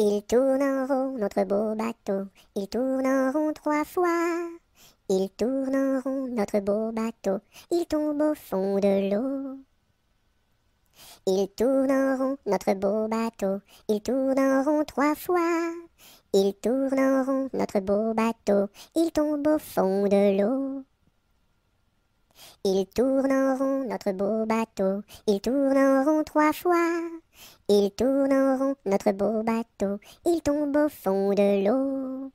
ils tourne en rond, notre beau bateau, ils tourne en rond trois fois. ils tourneront en rond, notre beau bateau, il tombe au fond de l'eau. ils tourneront en rond, notre beau bateau, ils tourneront en rond trois fois. ils tourneront en rond, notre beau bateau, il tombe au fond de l'eau. ils tourneront en rond, notre beau bateau, ils tourne en rond trois fois. Ils tourne en rond, notre beau bateau, il tombe au fond de l'eau.